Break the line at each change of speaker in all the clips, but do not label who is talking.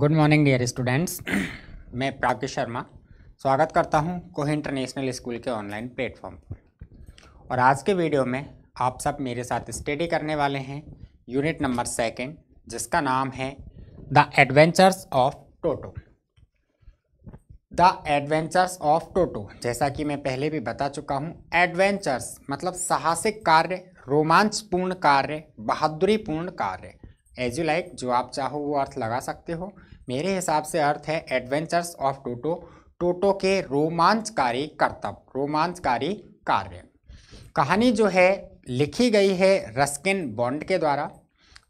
good morning dear students मैं प्राग्ञ शर्मा स्वागत करता हूं कोह इंटरनेशनल स्कूल के ऑनलाइन प्लेटफॉर्म पर और आज के वीडियो में आप सब मेरे साथ स्टडी करने वाले हैं यूनिट नंबर सेकंड जिसका नाम है the adventures of Toto the adventures of Toto जैसा कि मैं पहले भी बता चुका हूँ एडवेंचर्स मतलब साहसिक कार्य रोमांचपूर्ण कार्य बहादुरीपूर्ण कार्य एज यू लाइक जो आप चाहो वो अर्थ लगा सकते हो मेरे हिसाब से अर्थ है एडवेंचर्स ऑफ टोटो टोटो के रोमांचकारी कर्तव्य रोमांचकारी कार्य कहानी जो है लिखी गई है रस्किन बॉन्ड के द्वारा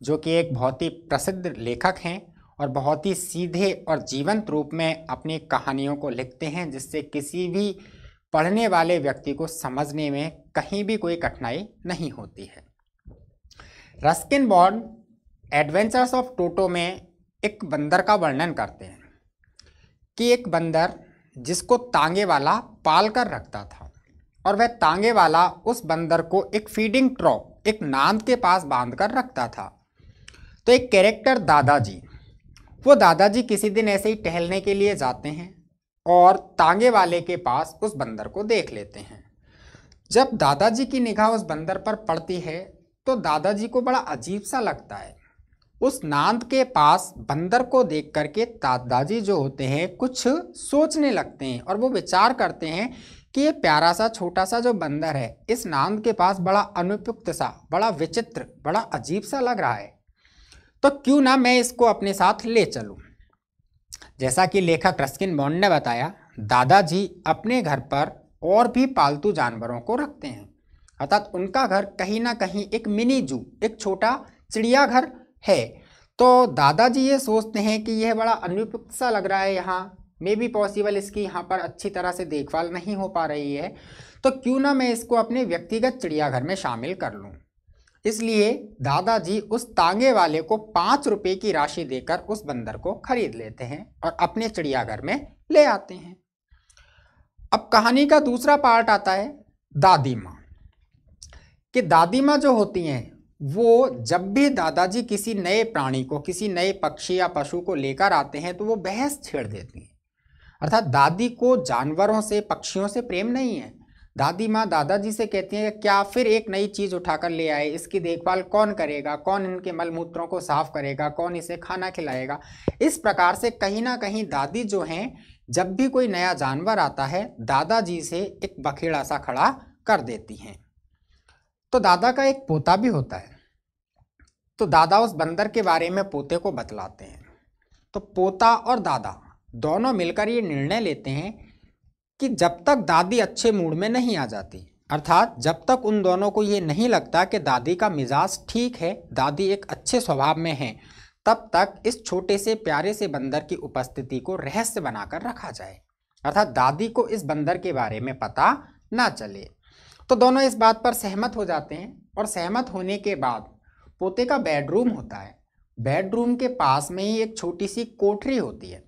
जो कि एक बहुत ही प्रसिद्ध लेखक हैं और बहुत ही सीधे और जीवंत रूप में अपनी कहानियों को लिखते हैं जिससे किसी भी पढ़ने वाले व्यक्ति को समझने में कहीं भी कोई कठिनाई नहीं होती है Ruskin Bond adventures of Toto में एक बंदर का वर्णन करते हैं कि एक बंदर जिसको तांगे वाला पाल कर रखता था और वह तांगे वाला उस बंदर को एक फीडिंग ट्रॉप एक नांद के पास बांध कर रखता था तो एक कैरेक्टर दादाजी वो दादाजी किसी दिन ऐसे ही टहलने के लिए जाते हैं और तांगे वाले के पास उस बंदर को देख लेते हैं जब दादाजी की निगाह उस बंदर पर पड़ती है तो दादाजी को बड़ा अजीब सा लगता है उस नांद के पास बंदर को देख करके दादाजी जो होते हैं कुछ सोचने लगते हैं और वो विचार करते हैं कि ये प्यारा सा छोटा सा जो बंदर है इस नांद के पास बड़ा अनुपयुक्त सा बड़ा विचित्र बड़ा अजीब सा लग रहा है तो क्यों ना मैं इसको अपने साथ ले चलूँ जैसा कि लेखक रस्किन बॉन्ड ने बताया दादाजी अपने घर पर और भी पालतू जानवरों को रखते हैं अर्थात उनका घर कहीं ना कहीं एक मिनी जू एक छोटा चिड़ियाघर है तो दादाजी ये सोचते हैं कि यह बड़ा अनुपयुक्त सा लग रहा है यहाँ मे बी पॉसिबल इसकी यहाँ पर अच्छी तरह से देखभाल नहीं हो पा रही है तो क्यों ना मैं इसको अपने व्यक्तिगत चिड़ियाघर में शामिल कर लूँ इसलिए दादाजी उस तांगे वाले को पाँच रुपये की राशि देकर उस बंदर को खरीद लेते हैं और अपने चिड़ियाघर में ले आते हैं अब कहानी का दूसरा पार्ट आता है दादी माँ कि दादी माँ जो होती हैं वो जब भी दादाजी किसी नए प्राणी को किसी नए पक्षी या पशु को लेकर आते हैं तो वो बहस छेड़ देती हैं अर्थात दादी को जानवरों से पक्षियों से प्रेम नहीं है दादी माँ दादाजी से कहती हैं कि क्या फिर एक नई चीज़ उठाकर ले आए इसकी देखभाल कौन करेगा कौन इनके मल मूत्रों को साफ करेगा कौन इसे खाना खिलाएगा इस प्रकार से कहीं ना कहीं दादी जो हैं जब भी कोई नया जानवर आता है दादाजी से एक बखेड़ा सा खड़ा कर देती हैं तो दादा का एक पोता भी होता है तो दादा उस बंदर के बारे में पोते को बतलाते हैं तो पोता और दादा दोनों मिलकर ये निर्णय लेते हैं कि जब तक दादी अच्छे मूड में नहीं आ जाती अर्थात जब तक उन दोनों को ये नहीं लगता कि दादी का मिजाज ठीक है दादी एक अच्छे स्वभाव में है तब तक इस छोटे से प्यारे से बंदर की उपस्थिति को रहस्य बनाकर रखा जाए अर्थात दादी को इस बंदर के बारे में पता ना चले तो दोनों इस बात पर सहमत हो जाते हैं और सहमत होने के बाद पोते का बेडरूम होता है बेडरूम के पास में ही एक छोटी सी कोठरी होती है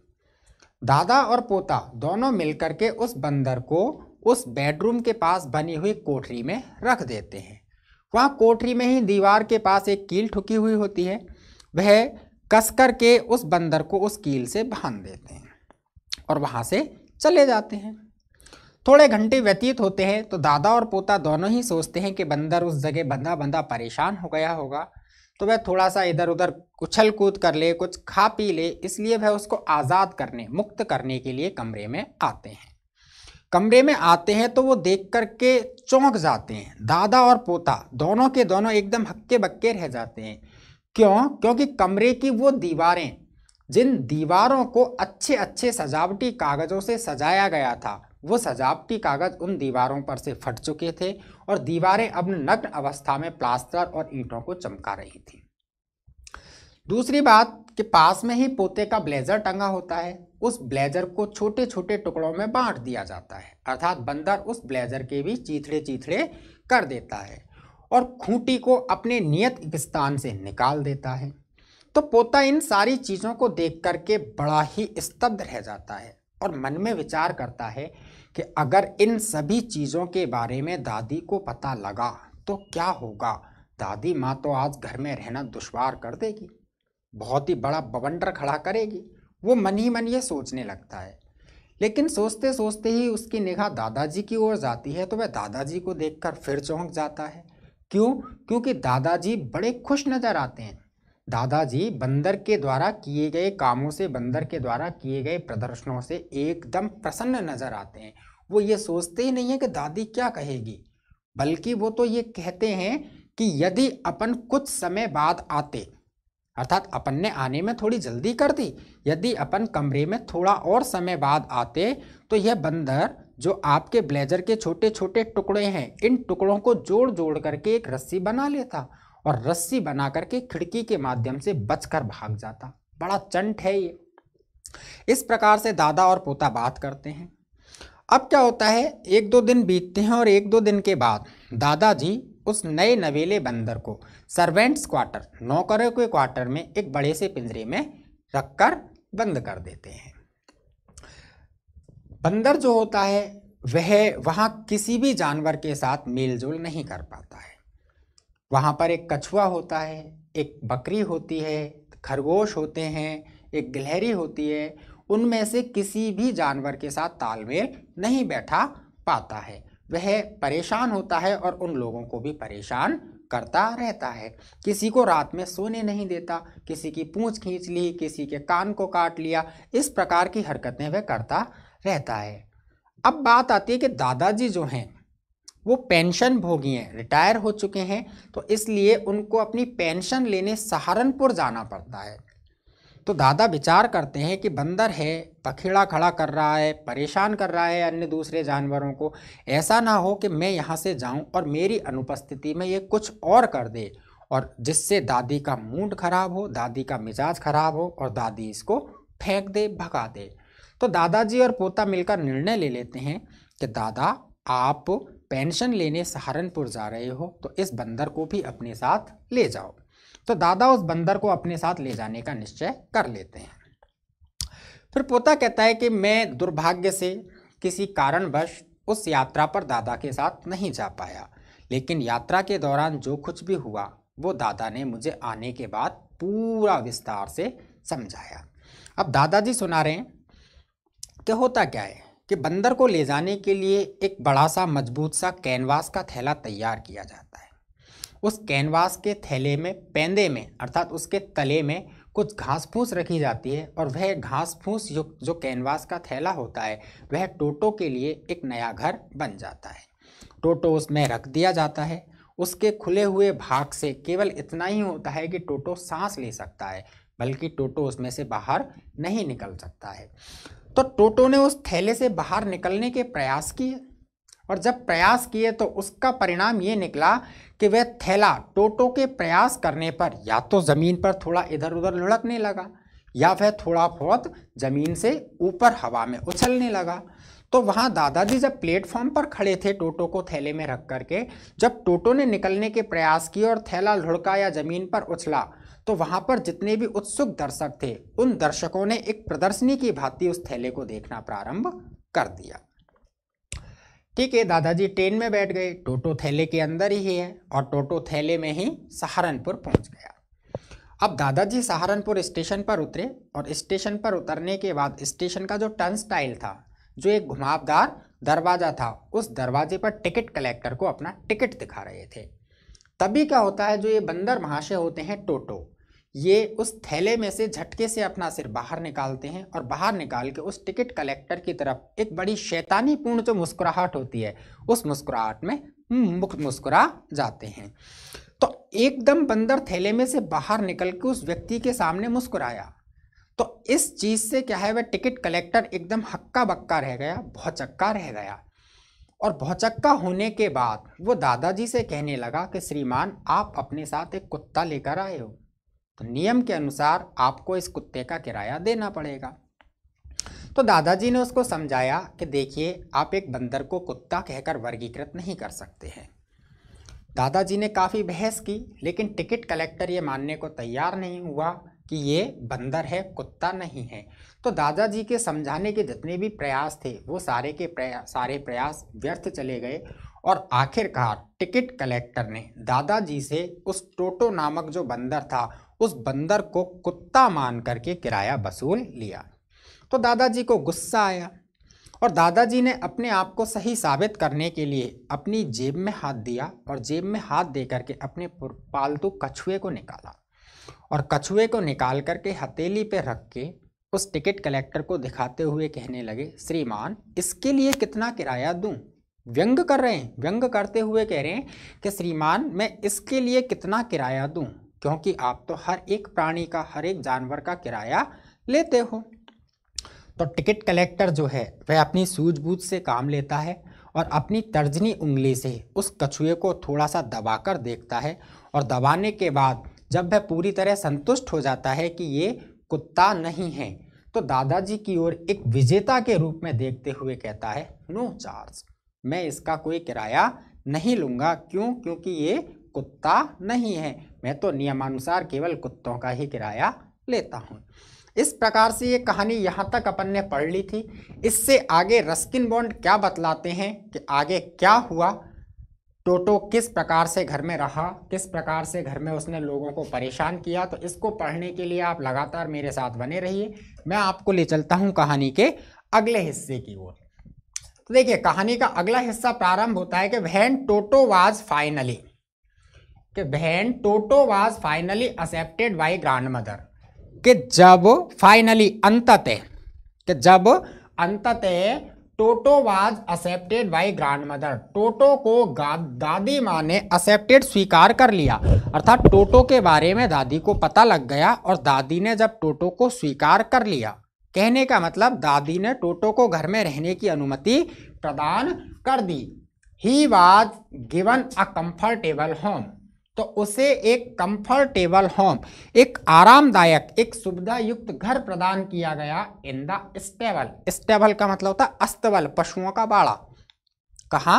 दादा और पोता दोनों मिलकर के उस बंदर को उस बेडरूम के पास बनी हुई कोठरी में रख देते हैं वहाँ कोठरी में ही दीवार के पास एक कील ठुकी हुई होती है वह कस कर के उस बंदर को उस कील से बांध देते हैं और वहाँ से चले जाते हैं थोड़े घंटे व्यतीत होते हैं तो दादा और पोता दोनों ही सोचते हैं कि बंदर उस जगह बंधा बंधा परेशान हो गया होगा तो वह थोड़ा सा इधर उधर उछल कूद कर ले कुछ खा पी ले इसलिए वह उसको आज़ाद करने मुक्त करने के लिए कमरे में आते हैं कमरे में आते हैं तो वो देख कर के चौंक जाते हैं दादा और पोता दोनों के दोनों एकदम हक्के बक्के रह जाते हैं क्यों क्योंकि कमरे की वो दीवारें जिन दीवारों को अच्छे अच्छे सजावटी कागज़ों से सजाया गया था वो सजावटी कागज़ उन दीवारों पर से फट चुके थे और दीवारें अब नग्न अवस्था में प्लास्टर और ईंटों को चमका रही थी दूसरी बात कि पास में ही पोते का ब्लेजर टंगा होता है उस ब्लेजर को छोटे छोटे टुकड़ों में बांट दिया जाता है अर्थात बंदर उस ब्लेजर के भी चीथड़े चीथड़े कर देता है और खूंटी को अपने नियत स्थान से निकाल देता है तो पोता इन सारी चीज़ों को देख करके बड़ा ही स्तब्ध रह जाता है और मन में विचार करता है कि अगर इन सभी चीज़ों के बारे में दादी को पता लगा तो क्या होगा दादी माँ तो आज घर में रहना दुश्वार कर देगी बहुत ही बड़ा बवंडर खड़ा करेगी वो मन ही मन ये सोचने लगता है लेकिन सोचते सोचते ही उसकी निगाह दादाजी की ओर जाती है तो वह दादाजी को देखकर फिर चौंक जाता है क्यों क्योंकि दादाजी बड़े खुश नज़र आते हैं दादाजी बंदर के द्वारा किए गए कामों से बंदर के द्वारा किए गए प्रदर्शनों से एकदम प्रसन्न नजर आते हैं वो ये सोचते ही नहीं है कि दादी क्या कहेगी बल्कि वो तो ये कहते हैं कि यदि अपन कुछ समय बाद आते अर्थात अपन ने आने में थोड़ी जल्दी कर दी यदि अपन कमरे में थोड़ा और समय बाद आते तो यह बंदर जो आपके ब्लेजर के छोटे छोटे टुकड़े हैं इन टुकड़ों को जोड़ जोड़ करके एक रस्सी बना लेता और रस्सी बना करके खिड़की के माध्यम से बचकर भाग जाता बड़ा चंट है ये इस प्रकार से दादा और पोता बात करते हैं अब क्या होता है एक दो दिन बीतते हैं और एक दो दिन के बाद दादाजी उस नए नवेले बंदर को सर्वेंट्स क्वार्टर नौकरों के क्वार्टर में एक बड़े से पिंजरे में रखकर बंद कर देते हैं बंदर जो होता है वह वहाँ किसी भी जानवर के साथ मेलजोल नहीं कर पाता है वहाँ पर एक कछुआ होता है एक बकरी होती है खरगोश होते हैं एक गिलहरी होती है उनमें से किसी भी जानवर के साथ तालमेल नहीं बैठा पाता है वह परेशान होता है और उन लोगों को भी परेशान करता रहता है किसी को रात में सोने नहीं देता किसी की पूंछ खींच ली किसी के कान को काट लिया इस प्रकार की हरकतें वह करता रहता है अब बात आती है कि दादाजी जो हैं वो पेंशन भोगी हैं रिटायर हो चुके हैं तो इसलिए उनको अपनी पेंशन लेने सहारनपुर जाना पड़ता है तो दादा विचार करते हैं कि बंदर है पखेड़ा खड़ा कर रहा है परेशान कर रहा है अन्य दूसरे जानवरों को ऐसा ना हो कि मैं यहाँ से जाऊँ और मेरी अनुपस्थिति में ये कुछ और कर दे और जिससे दादी का मूड खराब हो दादी का मिजाज खराब हो और दादी इसको फेंक दे भगा दे तो दादाजी और पोता मिलकर निर्णय ले लेते हैं कि दादा आप पेंशन लेने सहारनपुर जा रहे हो तो इस बंदर को भी अपने साथ ले जाओ तो दादा उस बंदर को अपने साथ ले जाने का निश्चय कर लेते हैं फिर पोता कहता है कि मैं दुर्भाग्य से किसी कारणवश उस यात्रा पर दादा के साथ नहीं जा पाया लेकिन यात्रा के दौरान जो कुछ भी हुआ वो दादा ने मुझे आने के बाद पूरा विस्तार से समझाया अब दादाजी सुना रहे हैं कि होता क्या है कि बंदर को ले जाने के लिए एक बड़ा सा मजबूत सा कैनवास का थैला तैयार किया जाता है उस कैनवास के थैले में पेंदे में अर्थात उसके तले में कुछ घास फूस रखी जाती है और वह घास फूस जो जो कैनवास का थैला होता है वह टोटो के लिए एक नया घर बन जाता है टोटो उसमें रख दिया जाता है उसके खुले हुए भाग से केवल इतना ही होता है कि टोटो सांस ले सकता है बल्कि टोटो उसमें से बाहर नहीं निकल सकता है तो टोटो ने उस थैले से बाहर निकलने के प्रयास किए और जब प्रयास किए तो उसका परिणाम ये निकला कि वह थैला टोटो के प्रयास करने पर या तो ज़मीन पर थोड़ा इधर उधर लुढ़कने लगा या वह थोड़ा बहुत ज़मीन से ऊपर हवा में उछलने लगा तो वहाँ दादाजी जब प्लेटफॉर्म पर खड़े थे टोटो को थैले में रख करके जब टोटो ने निकलने के प्रयास किए और थैला लुढ़का या ज़मीन पर उछला तो वहाँ पर जितने भी उत्सुक दर्शक थे उन दर्शकों ने एक प्रदर्शनी की भांति उस थैले को देखना प्रारंभ कर दिया ठीक है दादाजी ट्रेन में बैठ गए टोटो थैले के अंदर ही है और टोटो थैले में ही सहारनपुर पहुंच गया अब दादाजी सहारनपुर स्टेशन पर उतरे और स्टेशन पर उतरने के बाद स्टेशन का जो टर्न स्टाइल था जो एक घुमावदार दरवाज़ा था उस दरवाजे पर टिकट कलेक्टर को अपना टिकट दिखा रहे थे तभी क्या होता है जो ये बंदर महाशय होते हैं टोटो ये उस थैले में से झटके से अपना सिर बाहर निकालते हैं और बाहर निकाल के उस टिकट कलेक्टर की तरफ एक बड़ी शैतानी पूर्ण जो मुस्कुराहट होती है उस मुस्कुराहट में हम्म, मुख मुस्कुरा जाते हैं तो एकदम बंदर थैले में से बाहर निकल के उस व्यक्ति के सामने मुस्कुराया तो इस चीज़ से क्या है वह टिकट कलेक्टर एकदम हक्का बक्का रह गया बहुत चक्का रह गया और भौचक्का होने के बाद वो दादाजी से कहने लगा कि श्रीमान आप अपने साथ एक कुत्ता लेकर आए हो तो नियम के अनुसार आपको इस कुत्ते का किराया देना पड़ेगा तो दादाजी ने उसको समझाया कि देखिए आप एक बंदर को कुत्ता कहकर वर्गीकृत नहीं कर सकते हैं दादाजी ने काफ़ी बहस की लेकिन टिकट कलेक्टर ये मानने को तैयार नहीं हुआ कि ये बंदर है कुत्ता नहीं है तो दादाजी के समझाने के जितने भी प्रयास थे वो सारे के प्रयास सारे प्रयास व्यर्थ चले गए और आखिरकार टिकट कलेक्टर ने दादाजी से उस टोटो नामक जो बंदर था उस बंदर को कुत्ता मान करके किराया वसूल लिया तो दादाजी को गुस्सा आया और दादाजी ने अपने आप को सही साबित करने के लिए अपनी जेब में हाथ दिया और जेब में हाथ दे करके अपने पालतू कछुए को निकाला और कछुए को निकाल करके हथेली पे रख के उस टिकट कलेक्टर को दिखाते हुए कहने लगे श्रीमान इसके लिए कितना किराया दूं व्यंग कर रहे हैं व्यंग करते हुए कह रहे हैं कि श्रीमान मैं इसके लिए कितना किराया दूं क्योंकि आप तो हर एक प्राणी का हर एक जानवर का किराया लेते हो तो टिकट कलेक्टर जो है वह अपनी सूझबूझ से काम लेता है और अपनी तर्जनी उंगली से उस कछुए को थोड़ा सा दबाकर देखता है और दबाने के बाद जब वह पूरी तरह संतुष्ट हो जाता है कि ये कुत्ता नहीं है तो दादाजी की ओर एक विजेता के रूप में देखते हुए कहता है नो चार्ज मैं इसका कोई किराया नहीं लूँगा क्यों क्योंकि ये कुत्ता नहीं है मैं तो नियमानुसार केवल कुत्तों का ही किराया लेता हूँ इस प्रकार से ये कहानी यहाँ तक अपन ने पढ़ ली थी इससे आगे रस्किन बॉन्ड क्या बतलाते हैं कि आगे क्या हुआ टोटो किस प्रकार से घर में रहा किस प्रकार से घर में उसने लोगों को परेशान किया तो इसको पढ़ने के लिए आप लगातार मेरे साथ बने रहिए मैं आपको ले चलता हूँ कहानी के अगले हिस्से की ओर तो देखिए कहानी का अगला हिस्सा प्रारंभ होता है कि वहन टोटो वाज फाइनली कि when Toto was finally accepted by grandmother कि जब फाइनली अंततः कि जब अंततः Toto was accepted by mother Toto को गा, दादी माँ ने एक्सेप्टेड स्वीकार कर लिया अर्थात टोटो के बारे में दादी को पता लग गया और दादी ने जब टोटो को स्वीकार कर लिया कहने का मतलब दादी ने टोटो को घर में रहने की अनुमति प्रदान कर दी he was given a comfortable home तो उसे एक कंफर्टेबल होम एक आरामदायक एक सुविधा युक्त घर प्रदान किया गया इन द स्टेबल स्टेबल का मतलब होता है अस्तबल पशुओं का बाड़ा कहा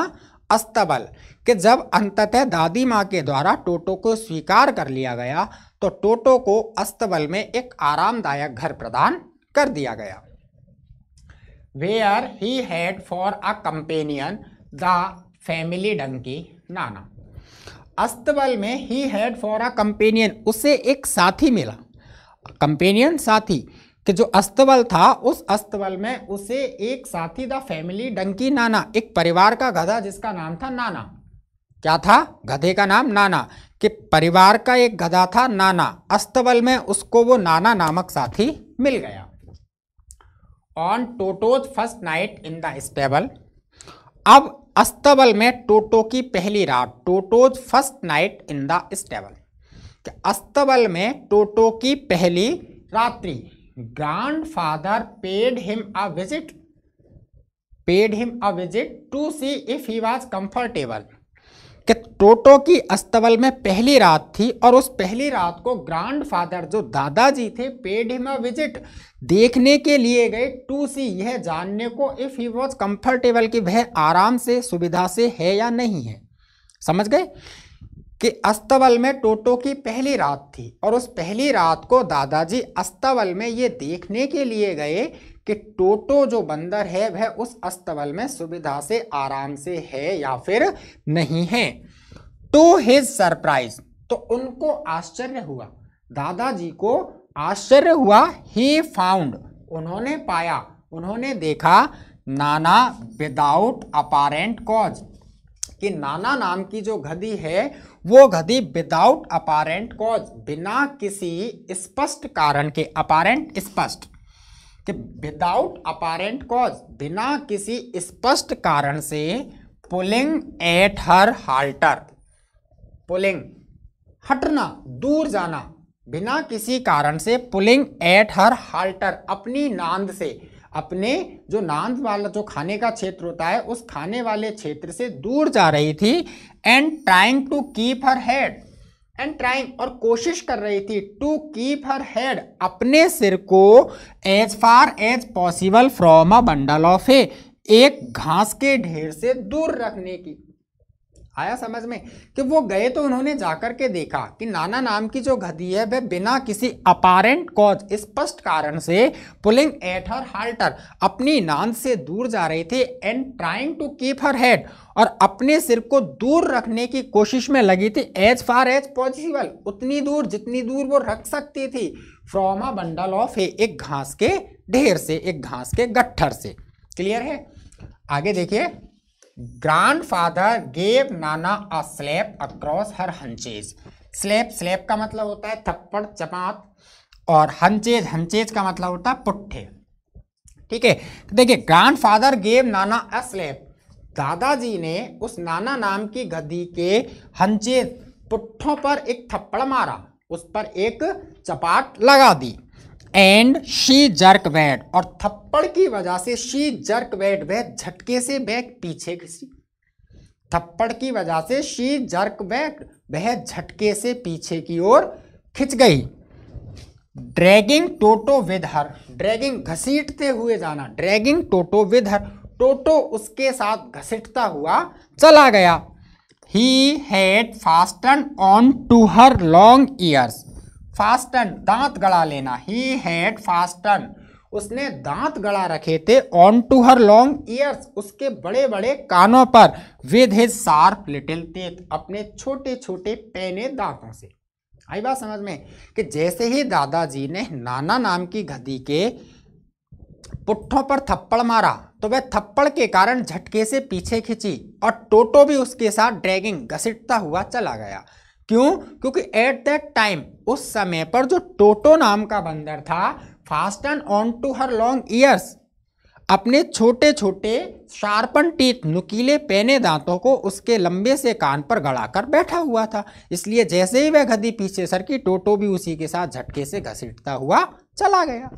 अस्तबल कि जब अंततः दादी माँ के द्वारा टोटो को स्वीकार कर लिया गया तो टोटो को अस्तबल में एक आरामदायक घर प्रदान कर दिया गया where he had for a companion the family donkey Nana अस्तबल में he had for a companion उसे एक साथी मिला कंपेनियन साथी कि जो अस्तबल था उस अस्तबल में उसे एक साथी द फैमिली डंकी नाना एक परिवार का गधा जिसका नाम था नाना क्या था गधे का नाम नाना कि परिवार का एक गधा था नाना अस्तबल में उसको वो नाना नामक साथी मिल गया on Toto's first night in the stable अब अस्तबल में टोटो की पहली रात Toto's first night in the stable अस्तबल में टोटो की पहली रात्रि grandfather paid him a visit paid him a visit to see if he was comfortable कि टोटो की अस्तबल में पहली रात थी और उस पहली रात को ग्रैंडफादर जो दादाजी थे पेड में विजिट देखने के लिए गए टू सी यह जानने को इफ़ ही वॉज कंफर्टेबल कि वह आराम से सुविधा से है या नहीं है समझ गए कि अस्तबल में टोटो की पहली रात थी और उस पहली रात को दादाजी अस्तबल में ये देखने के लिए गए कि टोटो जो बंदर है वह उस अस्तबल में सुविधा से आराम से है या फिर नहीं है टू हिज सरप्राइज तो उनको आश्चर्य हुआ दादाजी को आश्चर्य हुआ ही फाउंड उन्होंने पाया उन्होंने देखा नाना विदाउट अपारेंट कॉज कि नाना नाम की जो गधी है वो गधी विदाउट अपारेंट कॉज बिना किसी स्पष्ट कारण के अपारेंट स्पष्ट कि विदाउट अपारेंट कॉज बिना किसी स्पष्ट कारण से pulling at her halter pulling हटना दूर जाना बिना किसी कारण से पुलिंग एट हर हाल्टर अपनी नांद से अपने जो नांद वाला जो खाने का क्षेत्र होता है उस खाने वाले क्षेत्र से दूर जा रही थी and trying to keep her head and trying और कोशिश कर रही थी टू कीप हर हेड अपने सिर को as far as possible from a bundle of a एक घास के ढेर से दूर रखने की आया समझ में कि वो गए तो उन्होंने जाकर के देखा कि नाना नाम की जो गधी है वह बिना किसी अपारेंट कॉज स्पष्ट कारण से पुलिंग एट हर हाल्टर अपनी नांद से दूर जा रही थी and trying to keep her head और अपने सिर को दूर रखने की कोशिश में लगी थी एज फार एज पॉसिबल उतनी दूर जितनी दूर वो रख सकती थी from a bundle of a एक घास के ढेर से एक घास के गट्ठर से क्लियर है आगे देखिए grandfather gave Nana a slap across her haunches slap slap का मतलब होता है थप्पड़ चपात और हंचेज हंचेज का मतलब होता है पुट्ठे ठीक है तो देखिए grandfather gave Nana a slab दादाजी ने उस नाना नाम की गद्दी के हंचेज पुट्ठों पर एक थप्पड़ मारा उस पर एक चपाट लगा दी एंड शी जर्क बैट और थप्पड़ की वजह से शी जर्क बैट वह झटके से बैक पीछे घिसी थप्पड़ की वजह से शी जर्क बैक वह झटके से पीछे की ओर खिंच गई dragging Toto with her dragging घसीटते हुए जाना ड्रैगिंग टोटो विद हर टोटो उसके साथ घसीटता हुआ चला गया he had fastened on to her long ears fastened दांत गड़ा लेना ही हैड फास्टन उसने दांत गड़ा रखे थे on to her long ears उसके बड़े बड़े कानों पर with his sharp little teeth अपने छोटे छोटे पैने दांतों से आई बात समझ में कि जैसे ही दादाजी ने नाना नाम की गधी के पुट्ठों पर थप्पड़ मारा तो वह थप्पड़ के कारण झटके से पीछे खिंची और टोटो भी उसके साथ ड्रैगिंग घसीटता हुआ चला गया क्यों क्योंकि एट दैट टाइम उस समय पर जो टोटो नाम का बंदर था fastened on to her long ears अपने छोटे छोटे शार्पन टीथ नुकीले पेने दांतों को उसके लंबे से कान पर गड़ाकर बैठा हुआ था इसलिए जैसे ही वह गधी पीछे सर की टोटो भी उसी के साथ झटके से घसीटता हुआ चला गया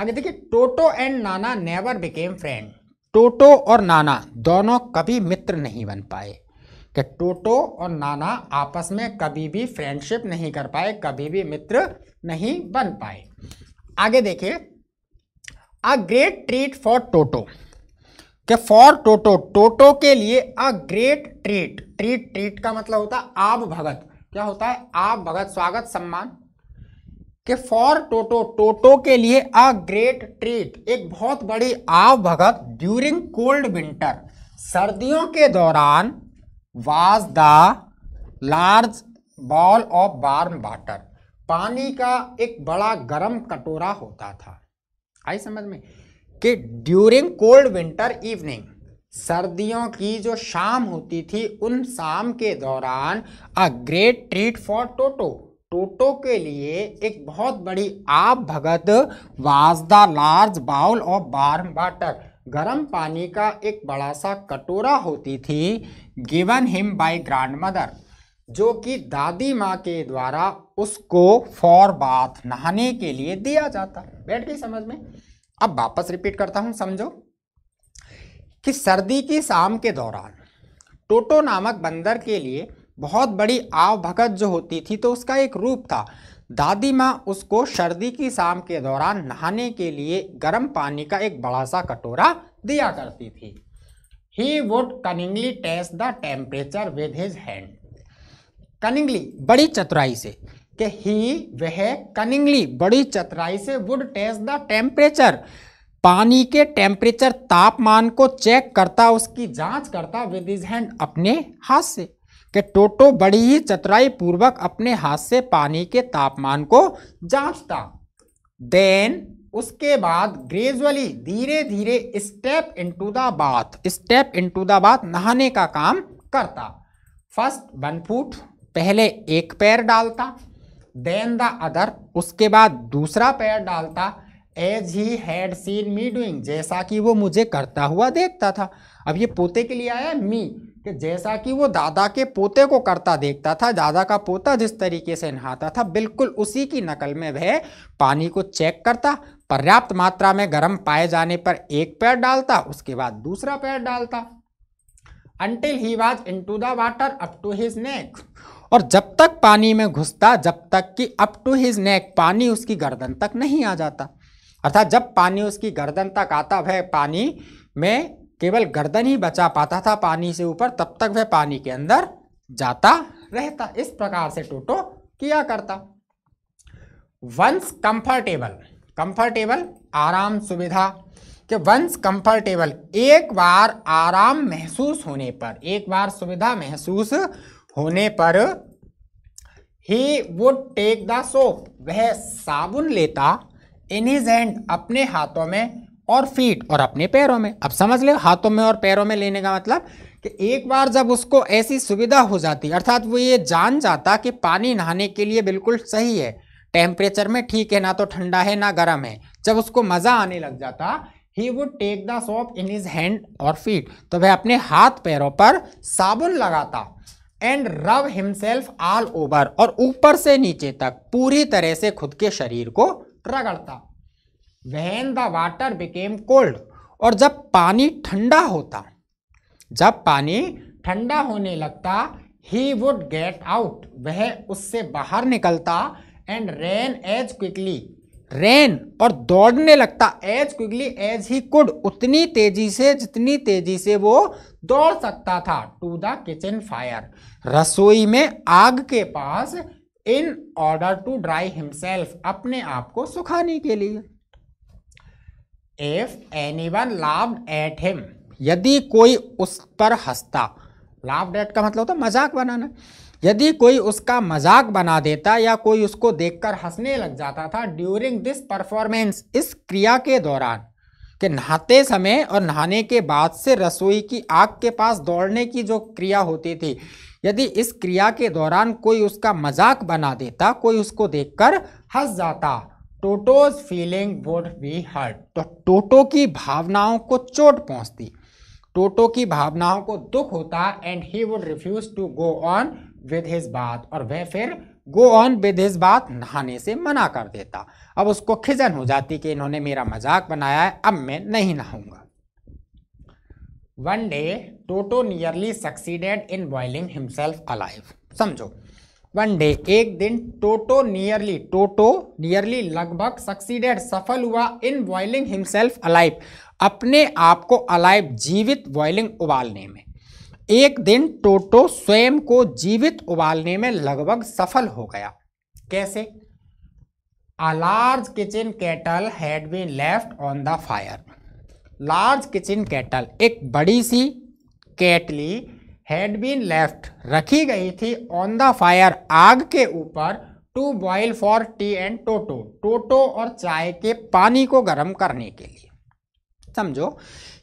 आगे देखिए Toto and Nana never became friend Toto और नाना दोनों कभी मित्र नहीं बन पाए कि टोटो और नाना आपस में कभी भी फ्रेंडशिप नहीं कर पाए कभी भी मित्र नहीं बन पाए आगे देखिए a great treat for Toto कि फॉर टोटो टोटो के लिए a great treat treat treat का मतलब होता है आब भगत क्या होता है आब भगत स्वागत सम्मान कि फॉर टोटो टोटो के लिए अ ग्रेट ट्रीट एक बहुत बड़ी आव भगत ड्यूरिंग कोल्ड विंटर सर्दियों के दौरान was the large bowl of warm water पानी का एक बड़ा गर्म कटोरा होता था आई समझ में कि ड्यूरिंग कोल्ड विंटर इवनिंग सर्दियों की जो शाम होती थी उन शाम के दौरान a great treat for Toto Toto के लिए एक बहुत बड़ी आप भगत was the large bowl of warm water गर्म पानी का एक बड़ा सा कटोरा होती थी given him by grandmother जो कि दादी माँ के द्वारा उसको फॉर बाथ नहाने के लिए दिया जाता बैठ गई समझ में अब वापस रिपीट करता हूँ समझो कि सर्दी की शाम के दौरान टोटो नामक बंदर के लिए बहुत बड़ी आव भगत जो होती थी तो उसका एक रूप था दादी माँ उसको सर्दी की शाम के दौरान नहाने के लिए गर्म पानी का एक बड़ा सा कटोरा दिया करती थी he would cunningly test the temperature with his hand cunningly बड़ी चतुराई से कि ही वह कनिंगली बड़ी चतुराई से वुड टेस्ट द टेम्परेचर पानी के टेम्परेचर तापमान को चेक करता उसकी जांच करता विद हिज हैंड अपने हाथ से कि टोटो बड़ी ही चतुराई पूर्वक अपने हाथ से पानी के तापमान को जांचता देन उसके बाद ग्रेजुअली धीरे धीरे step into the bath step into the bath नहाने का काम करता फर्स्ट वन फुट पहले एक पैर डालता देन द अदर उसके बाद दूसरा पैर डालता as he had seen me doing जैसा कि वो मुझे करता हुआ देखता था अब ये पोते के लिए आया मी कि जैसा कि वो दादा के पोते को करता देखता था दादा का पोता जिस तरीके से नहाता था बिल्कुल उसी की नकल में वह पानी को चेक करता पर्याप्त मात्रा में गर्म पाए जाने पर एक पैर डालता उसके बाद दूसरा पैर डालता until he was into the water up to his neck और जब तक पानी में घुसता जब तक कि अप टू हिज नेक पानी उसकी गर्दन तक नहीं आ जाता अर्थात जब पानी उसकी गर्दन तक आता वह पानी में केवल गर्दन ही बचा पाता था पानी से ऊपर तब तक वह पानी के अंदर जाता रहता इस प्रकार से टोटो किया करता वंस कंफर्टेबल कंफर्टेबल आराम सुविधा कि वंस कंफर्टेबल एक बार आराम महसूस होने पर एक बार सुविधा महसूस होने पर ही वो टेक द सोप वह साबुन लेता इन हिज हैंड अपने हाथों में और फीट और अपने पैरों में अब समझ ले हाथों में और पैरों में लेने का मतलब कि एक बार जब उसको ऐसी सुविधा हो जाती अर्थात वो ये जान जाता कि पानी नहाने के लिए बिल्कुल सही है टेम्परेचर में ठीक है ना तो ठंडा है ना गर्म है जब उसको मज़ा आने लग जाता he would take the soap in his hand और फीट तो वह अपने हाथ पैरों पर साबुन लगाता एंड रब हिमसेल्फ ऑल ओवर और ऊपर से नीचे तक पूरी तरह से खुद के शरीर को रगड़ता वहन द वाटर बिकेम कोल्ड और जब पानी ठंडा होता जब पानी ठंडा होने लगता ही वुड गेट आउट वह उससे बाहर निकलता and ran as quickly ran और दौड़ने लगता as quickly as he could उतनी तेजी से जितनी तेजी से वो दौड़ सकता था टू द किचन फायर रसोई में आग के पास in order to dry himself अपने आप को सुखाने के लिए if one laughed at him यदि कोई उस पर हंसता लाव डेट का मतलब होता मजाक बनाना यदि कोई उसका मजाक बना देता या कोई उसको देखकर हंसने लग जाता था ड्यूरिंग दिस परफॉर्मेंस इस क्रिया के दौरान कि नहाते समय और नहाने के बाद से रसोई की आग के पास दौड़ने की जो क्रिया होती थी यदि इस क्रिया के दौरान कोई उसका मजाक बना देता कोई उसको देखकर हंस जाता Toto's feeling would be hurt तो टोटो की भावनाओं को चोट पहुंचती टोटो की भावनाओं को दुख होता and he would refuse to go on with his बात और वह फिर गो ऑन विद हिज बात नहाने से मना कर देता अब उसको खिजन हो जाती कि इन्होंने मेरा मजाक बनाया है अब मैं नहीं नहाऊंगा one day Toto nearly succeeded in boiling himself alive समझो वन डे एक दिन टोटो नियरली टोटो नियरली लगभग सक्सीडेड सफल हुआ इन बॉइलिंग हिमसेल्फ अलाइव अपने आप को अलाइव जीवित बॉइलिंग उबालने में एक दिन टोटो स्वयं को जीवित उबालने में लगभग सफल हो गया कैसे a large kitchen kettle had been left on the fire large kitchen kettle एक बड़ी सी केटली हैड बीन लेफ्ट रखी गई थी ऑन द फायर आग के ऊपर to boil for tea and Toto Toto और चाय के पानी को गर्म करने के लिए समझो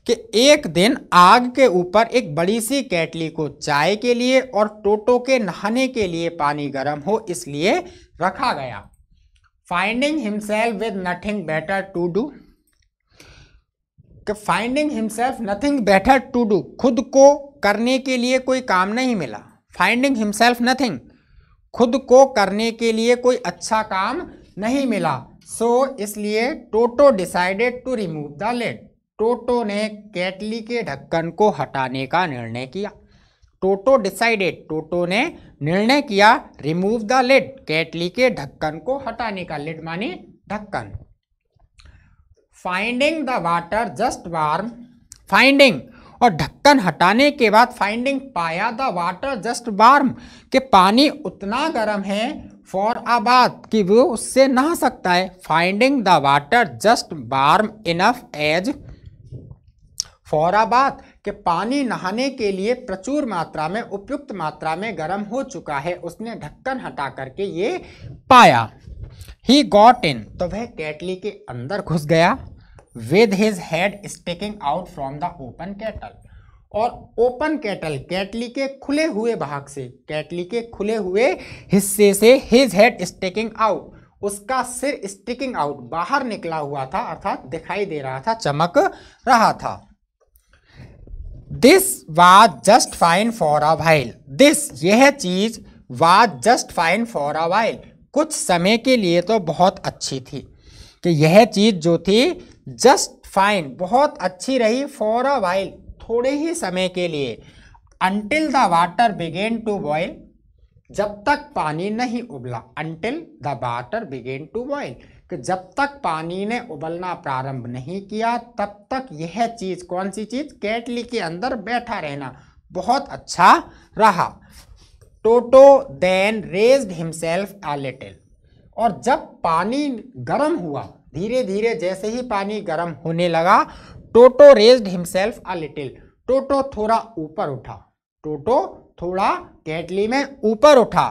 कि एक दिन आग के ऊपर एक बड़ी सी कैटली को चाय के लिए और टोटो के नहाने के लिए पानी गर्म हो इसलिए रखा गया finding himself with nothing better to do finding himself nothing better to do खुद को करने के लिए कोई काम नहीं मिला फाइंडिंग हिमसेल्फ नथिंग खुद को करने के लिए कोई अच्छा काम नहीं मिला सो so, इसलिए Toto decided to remove the lid Toto ने कैटली के ढक्कन को हटाने का निर्णय किया टोटो डिसाइडेड टोटो ने निर्णय किया रिमूव द लेड केटली के ढक्कन को हटाने का लेड माने ढक्कन finding the water just warm finding और ढक्कन हटाने के बाद फाइंडिंग पाया द वाटर जस्ट वार्म कि पानी उतना गर्म है फॉर आबाद कि वो उससे नहा सकता है finding the water just warm enough as for a bath कि पानी नहाने के लिए प्रचुर मात्रा में उपयुक्त मात्रा में गर्म हो चुका है उसने ढक्कन हटा करके ये पाया ही गॉट इन तो वह केटली के अंदर घुस गया with his head sticking out from the open kettle और ओपन कैटल कैटली के खुले हुए भाग से कैटली के खुले हुए हिस्से से हिज हेड स्टेकिंग आउट उसका सिर स्टिकिंग आउट बाहर निकला हुआ था अर्थात दिखाई दे रहा था चमक रहा था this was just fine for a while this यह चीज was just fine for a while कुछ समय के लिए तो बहुत अच्छी थी कि यह चीज जो थी जस्ट फाइन बहुत अच्छी रही फॉर अ वाइल थोड़े ही समय के लिए until the water began to boil जब तक पानी नहीं उबला until the water began to boil कि जब तक पानी ने उबलना प्रारंभ नहीं किया तब तक यह चीज़ कौन सी चीज़ केटली के अंदर बैठा रहना बहुत अच्छा रहा Toto then raised himself a little और जब पानी गर्म हुआ धीरे धीरे जैसे ही पानी गर्म होने लगा Toto raised himself a little Toto थोड़ा ऊपर उठा टोटो थोड़ा केटली में ऊपर उठा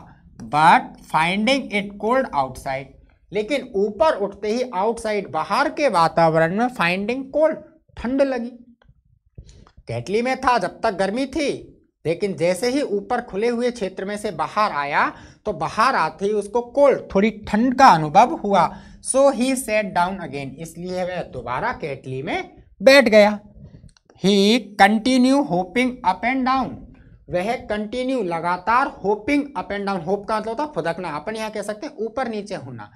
but finding it cold outside लेकिन ऊपर उठते ही आउटसाइड बाहर के वातावरण में फाइंडिंग कोल्ड ठंड लगी केटली में था जब तक गर्मी थी लेकिन जैसे ही ऊपर खुले हुए क्षेत्र में से बाहर आया तो बाहर आते ही उसको कोल्ड थोड़ी ठंड का अनुभव हुआ so he sat down again इसलिए वह दोबारा केटली में बैठ गया he continue hopping up and down वह कंटिन्यू लगातार hopping up and down hop का मतलब होता फुदकना अपन यहाँ कह सकते हैं ऊपर नीचे होना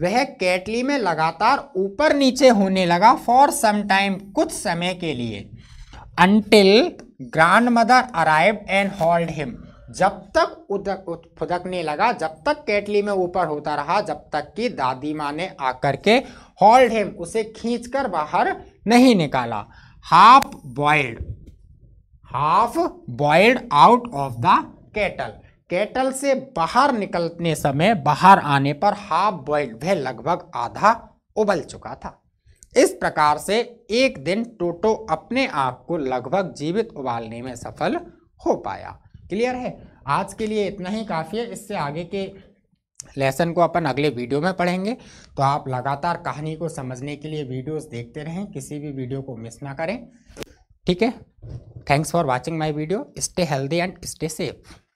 वह केटली में लगातार ऊपर नीचे होने लगा फॉर सम टाइम कुछ समय के लिए until grandmother arrive and hold him जब तक उदक फुदकने लगा जब तक केटली में ऊपर होता रहा जब तक कि दादी माँ ने आकर के होल्ड हेम उसे खींचकर बाहर नहीं निकाला half boiled half boiled out of the kettle kettle से बाहर निकलने समय बाहर आने पर हाफ बॉइल्ड वह लगभग आधा उबल चुका था इस प्रकार से एक दिन टोटो अपने आप को लगभग जीवित उबालने में सफल हो पाया क्लियर है आज के लिए इतना ही काफ़ी है इससे आगे के लेसन को अपन अगले वीडियो में पढ़ेंगे तो आप लगातार कहानी को समझने के लिए वीडियोस देखते रहें किसी भी वीडियो को मिस ना करें ठीक है thanks for watching my video stay healthy and stay safe